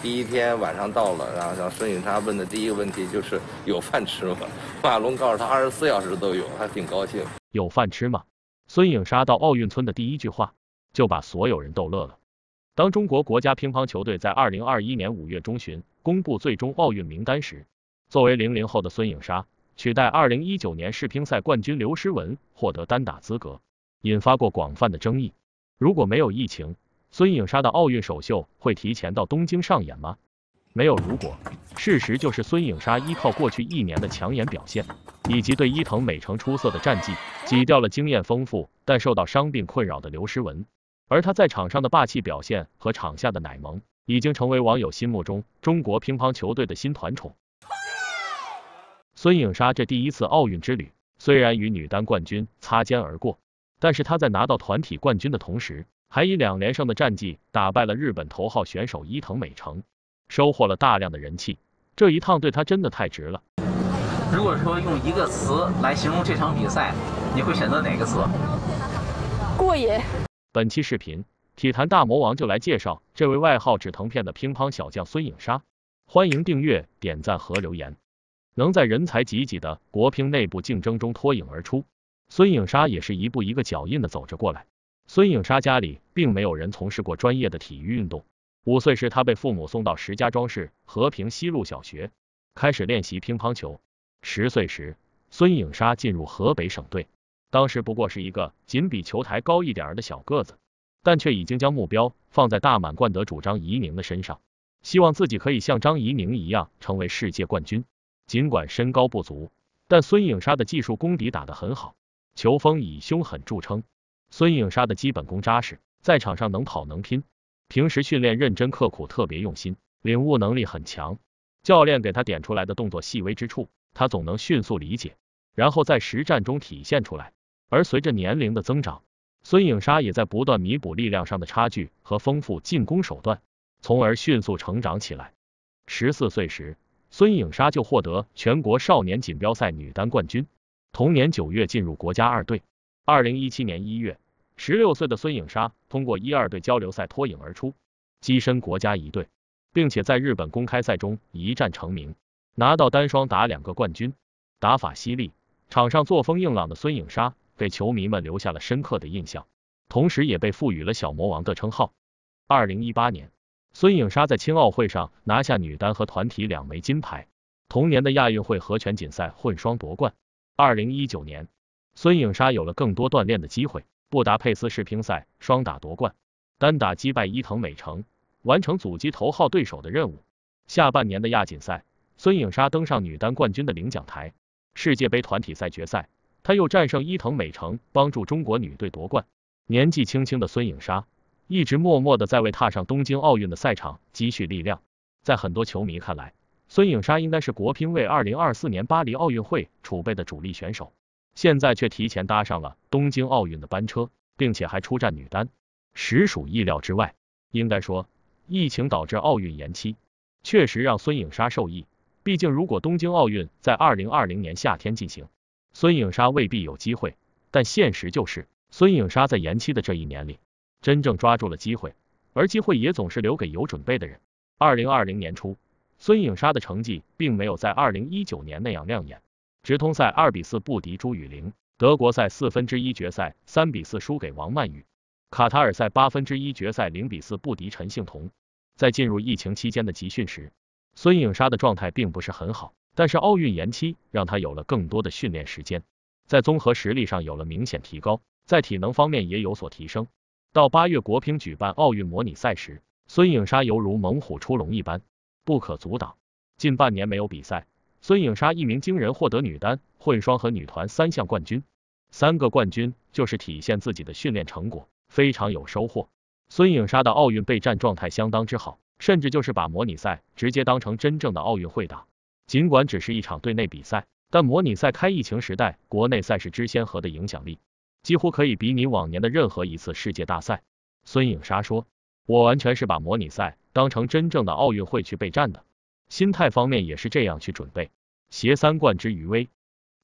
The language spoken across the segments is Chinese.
第一天晚上到了，然后向孙颖莎问的第一个问题就是有饭吃吗？马龙告诉他二十四小时都有，还挺高兴。有饭吃吗？孙颖莎到奥运村的第一句话就把所有人逗乐了。当中国国家乒乓球队在二零二一年五月中旬公布最终奥运名单时，作为零零后的孙颖莎取代二零一九年世乒赛冠军刘诗雯获得单打资格，引发过广泛的争议。如果没有疫情，孙颖莎的奥运首秀会提前到东京上演吗？没有如果，事实就是孙颖莎依靠过去一年的抢眼表现，以及对伊藤美诚出色的战绩，挤掉了经验丰富但受到伤病困扰的刘诗雯。而他在场上的霸气表现和场下的奶萌，已经成为网友心目中中国乒乓球队的新团宠。孙颖莎这第一次奥运之旅，虽然与女单冠军擦肩而过，但是她在拿到团体冠军的同时。还以两连胜的战绩打败了日本头号选手伊藤美诚，收获了大量的人气。这一趟对他真的太值了。如果说用一个词来形容这场比赛，你会选择哪个词？过瘾。本期视频，体坛大魔王就来介绍这位外号“止疼片”的乒乓小将孙颖莎。欢迎订阅、点赞和留言。能在人才济济的国乒内部竞争中脱颖而出，孙颖莎也是一步一个脚印的走着过来。孙颖莎家里并没有人从事过专业的体育运动。五岁时，她被父母送到石家庄市和平西路小学，开始练习乒乓球。十岁时，孙颖莎进入河北省队，当时不过是一个仅比球台高一点的小个子，但却已经将目标放在大满贯得主张怡宁的身上，希望自己可以像张怡宁一样成为世界冠军。尽管身高不足，但孙颖莎的技术功底打得很好，球风以凶狠著称。孙颖莎的基本功扎实，在场上能跑能拼，平时训练认真刻苦，特别用心，领悟能力很强。教练给她点出来的动作细微之处，她总能迅速理解，然后在实战中体现出来。而随着年龄的增长，孙颖莎也在不断弥补力量上的差距和丰富进攻手段，从而迅速成长起来。十四岁时，孙颖莎就获得全国少年锦标赛女单冠军，同年九月进入国家二队。二零一七年一月。十六岁的孙颖莎通过一二队交流赛脱颖而出，跻身国家一队，并且在日本公开赛中一战成名，拿到单双打两个冠军。打法犀利，场上作风硬朗的孙颖莎给球迷们留下了深刻的印象，同时也被赋予了“小魔王”的称号。二零一八年，孙颖莎在青奥会上拿下女单和团体两枚金牌，同年的亚运会和全锦赛混双夺冠。二零一九年，孙颖莎有了更多锻炼的机会。布达佩斯世乒赛双打夺冠，单打击败伊藤美诚，完成阻击头号对手的任务。下半年的亚锦赛，孙颖莎登上女单冠军的领奖台。世界杯团体赛决赛，她又战胜伊藤美诚，帮助中国女队夺冠。年纪轻轻的孙颖莎，一直默默的在为踏上东京奥运的赛场积蓄力量。在很多球迷看来，孙颖莎应该是国乒为2024年巴黎奥运会储备的主力选手。现在却提前搭上了东京奥运的班车，并且还出战女单，实属意料之外。应该说，疫情导致奥运延期，确实让孙颖莎受益。毕竟，如果东京奥运在二零二零年夏天进行，孙颖莎未必有机会。但现实就是，孙颖莎在延期的这一年里，真正抓住了机会。而机会也总是留给有准备的人。二零二零年初，孙颖莎的成绩并没有在二零一九年那样亮眼。直通赛二比四不敌朱雨玲，德国赛四分之一决赛三比四输给王曼昱，卡塔尔赛八分之一决赛零比四不敌陈幸同。在进入疫情期间的集训时，孙颖莎的状态并不是很好，但是奥运延期让她有了更多的训练时间，在综合实力上有了明显提高，在体能方面也有所提升。到八月国乒举办奥运模拟赛时，孙颖莎犹如猛虎出笼一般，不可阻挡。近半年没有比赛。孙颖莎一鸣惊人，获得女单、混双和女团三项冠军。三个冠军就是体现自己的训练成果，非常有收获。孙颖莎的奥运备战状态相当之好，甚至就是把模拟赛直接当成真正的奥运会打。尽管只是一场队内比赛，但模拟赛开疫情时代国内赛事之先河的影响力，几乎可以比拟往年的任何一次世界大赛。孙颖莎说：“我完全是把模拟赛当成真正的奥运会去备战的。”心态方面也是这样去准备，携三冠之余威，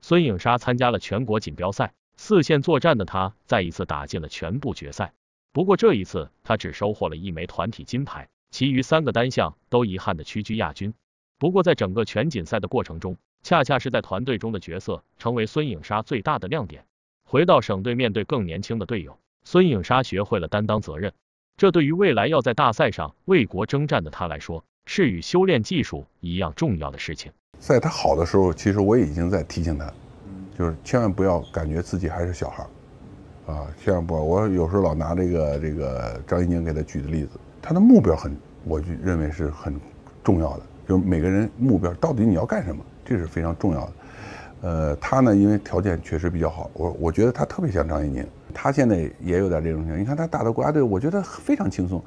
孙颖莎参加了全国锦标赛四线作战的她再一次打进了全部决赛，不过这一次她只收获了一枚团体金牌，其余三个单项都遗憾的屈居亚军。不过在整个全锦赛的过程中，恰恰是在团队中的角色成为孙颖莎最大的亮点。回到省队面对更年轻的队友，孙颖莎学会了担当责任，这对于未来要在大赛上为国征战的他来说。是与修炼技术一样重要的事情。在他好的时候，其实我已经在提醒他，就是千万不要感觉自己还是小孩儿啊，千万不要。我有时候老拿这个这个张一宁给他举的例子，他的目标很，我就认为是很重要的。就是每个人目标到底你要干什么，这是非常重要的。呃，他呢，因为条件确实比较好，我我觉得他特别像张一宁。他现在也有点这种情况。你看他打到国家队，我觉得非常轻松。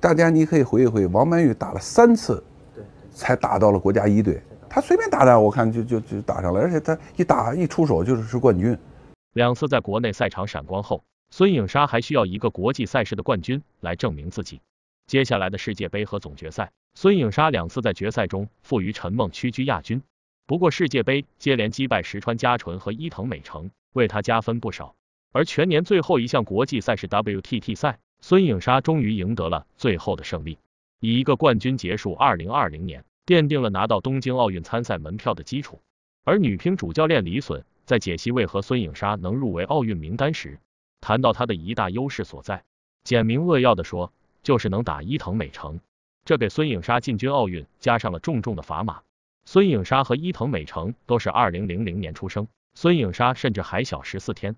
大家你可以回忆回忆，王曼昱打了三次，对，才打到了国家一队。他随便打打，我看就就就打上了，而且他一打一出手就是冠军。两次在国内赛场闪光后，孙颖莎还需要一个国际赛事的冠军来证明自己。接下来的世界杯和总决赛，孙颖莎两次在决赛中负于陈梦，屈居亚军。不过世界杯接连击败石川佳纯和伊藤美诚，为她加分不少。而全年最后一项国际赛事 WTT 赛，孙颖莎终于赢得了最后的胜利，以一个冠军结束2020年，奠定了拿到东京奥运参赛门票的基础。而女乒主教练李隼在解析为何孙颖莎能入围奥运名单时，谈到她的一大优势所在，简明扼要的说，就是能打伊藤美诚，这给孙颖莎进军奥运加上了重重的砝码。孙颖莎和伊藤美诚都是2000年出生，孙颖莎甚至还小十四天。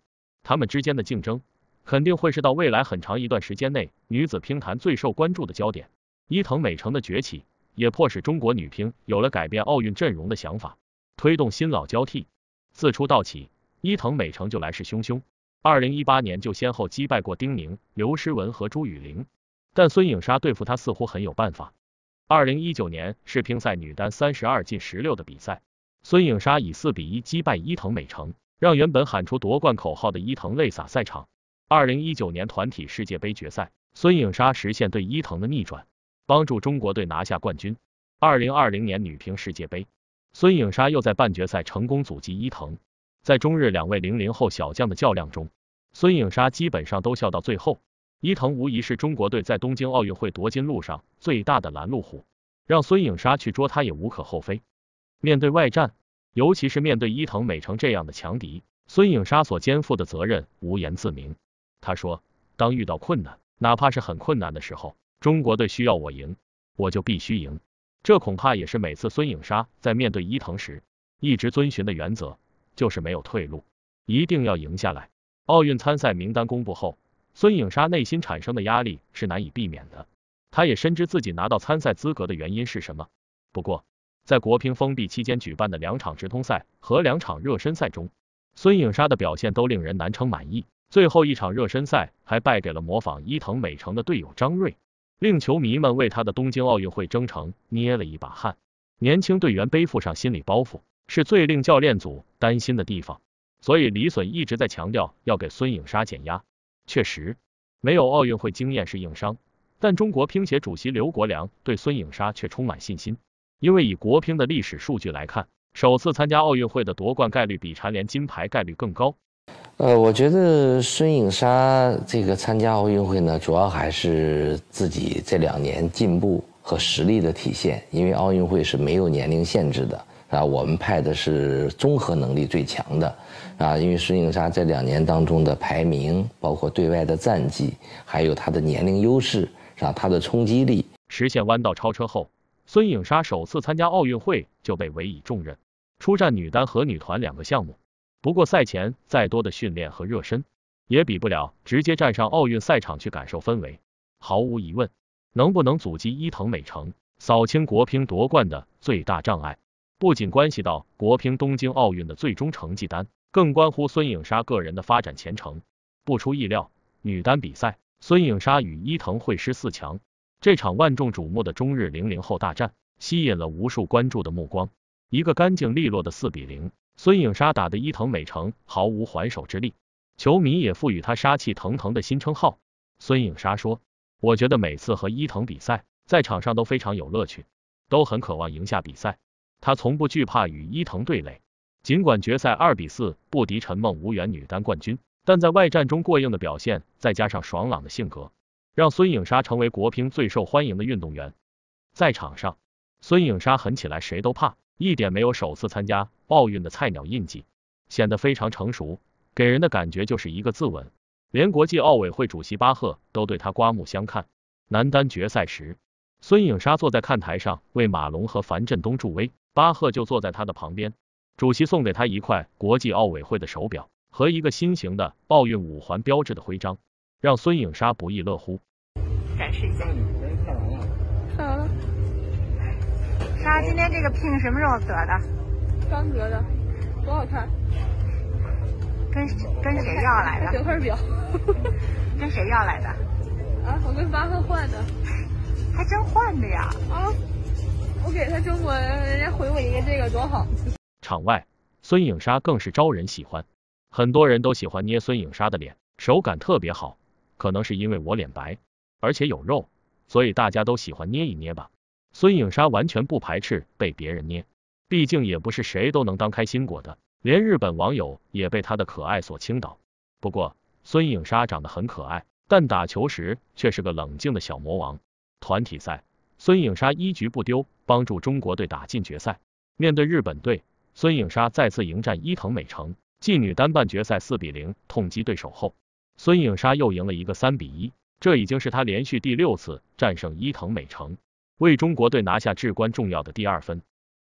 他们之间的竞争肯定会是到未来很长一段时间内女子乒坛最受关注的焦点。伊藤美诚的崛起也迫使中国女乒有了改变奥运阵容的想法，推动新老交替。自出道起，伊藤美诚就来势汹汹，二零一八年就先后击败过丁宁、刘诗雯和朱雨玲，但孙颖莎对付她似乎很有办法。二零一九年世乒赛女单三十二进十六的比赛，孙颖莎以四比一击败伊藤美诚。让原本喊出夺冠口号的伊藤泪洒赛场。二零一九年团体世界杯决赛，孙颖莎实现对伊藤的逆转，帮助中国队拿下冠军。二零二零年女乒世界杯，孙颖莎又在半决赛成功阻击伊藤。在中日两位零零后小将的较量中，孙颖莎基本上都笑到最后。伊藤无疑是中国队在东京奥运会夺金路上最大的拦路虎，让孙颖莎去捉他也无可厚非。面对外战。尤其是面对伊藤美诚这样的强敌，孙颖莎所肩负的责任无言自明。他说：“当遇到困难，哪怕是很困难的时候，中国队需要我赢，我就必须赢。”这恐怕也是每次孙颖莎在面对伊藤时一直遵循的原则，就是没有退路，一定要赢下来。奥运参赛名单公布后，孙颖莎内心产生的压力是难以避免的。他也深知自己拿到参赛资格的原因是什么，不过。在国乒封闭期间举办的两场直通赛和两场热身赛中，孙颖莎的表现都令人难称满意。最后一场热身赛还败给了模仿伊藤美诚的队友张瑞，令球迷们为她的东京奥运会征程捏了一把汗。年轻队员背负上心理包袱，是最令教练组担心的地方。所以李隼一直在强调要给孙颖莎减压。确实，没有奥运会经验是硬伤，但中国乒协主席刘国梁对孙颖莎却充满信心。因为以国乒的历史数据来看，首次参加奥运会的夺冠概率比蝉联金牌概率更高。呃，我觉得孙颖莎这个参加奥运会呢，主要还是自己这两年进步和实力的体现。因为奥运会是没有年龄限制的，啊，我们派的是综合能力最强的，啊，因为孙颖莎这两年当中的排名，包括对外的战绩，还有她的年龄优势，啊，她的冲击力实现弯道超车后。孙颖莎首次参加奥运会就被委以重任，出战女单和女团两个项目。不过赛前再多的训练和热身，也比不了直接站上奥运赛场去感受氛围。毫无疑问，能不能阻击伊藤美诚，扫清国乒夺冠的最大障碍，不仅关系到国乒东京奥运的最终成绩单，更关乎孙颖莎个人的发展前程。不出意料，女单比赛，孙颖莎与伊藤会师四强。这场万众瞩目的中日零零后大战吸引了无数关注的目光。一个干净利落的四比零，孙颖莎打得伊藤美诚毫无还手之力，球迷也赋予她“杀气腾腾”的新称号。孙颖莎说：“我觉得每次和伊藤比赛，在场上都非常有乐趣，都很渴望赢下比赛。他从不惧怕与伊藤对垒，尽管决赛二比四不敌陈梦无缘女单冠军，但在外战中过硬的表现，再加上爽朗的性格。”让孙颖莎成为国乒最受欢迎的运动员。在场上，孙颖莎狠起来谁都怕，一点没有首次参加奥运的菜鸟印记，显得非常成熟，给人的感觉就是一个自稳。连国际奥委会主席巴赫都对他刮目相看。男单决赛时，孙颖莎坐在看台上为马龙和樊振东助威，巴赫就坐在他的旁边。主席送给他一块国际奥委会的手表和一个新型的奥运五环标志的徽章，让孙颖莎不亦乐乎。展示一下。看完了。他今天这个 pin 什么时候得的？刚得的，多好看！跟跟谁要来的？整块表。跟谁要来的？啊，我跟巴赫换的，还真换的呀！啊，我给他中国，人家回我一个这个，多好。场外，孙颖莎更是招人喜欢，很多人都喜欢捏孙颖莎的脸，手感特别好，可能是因为我脸白。而且有肉，所以大家都喜欢捏一捏吧。孙颖莎完全不排斥被别人捏，毕竟也不是谁都能当开心果的。连日本网友也被她的可爱所倾倒。不过孙颖莎长得很可爱，但打球时却是个冷静的小魔王。团体赛，孙颖莎一局不丢，帮助中国队打进决赛。面对日本队，孙颖莎再次迎战伊藤美诚，继女单半决赛四比零痛击对手后，孙颖莎又赢了一个三比一。这已经是他连续第六次战胜伊藤美诚，为中国队拿下至关重要的第二分，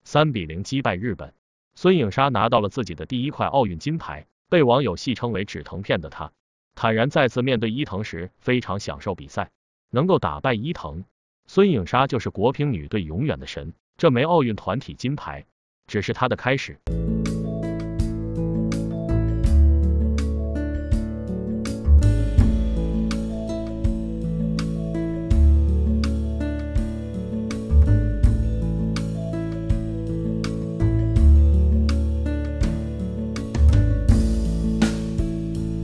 三比零击败日本。孙颖莎拿到了自己的第一块奥运金牌，被网友戏称为“纸藤片”的她，坦然再次面对伊藤时，非常享受比赛，能够打败伊藤，孙颖莎就是国乒女队永远的神。这枚奥运团体金牌，只是她的开始。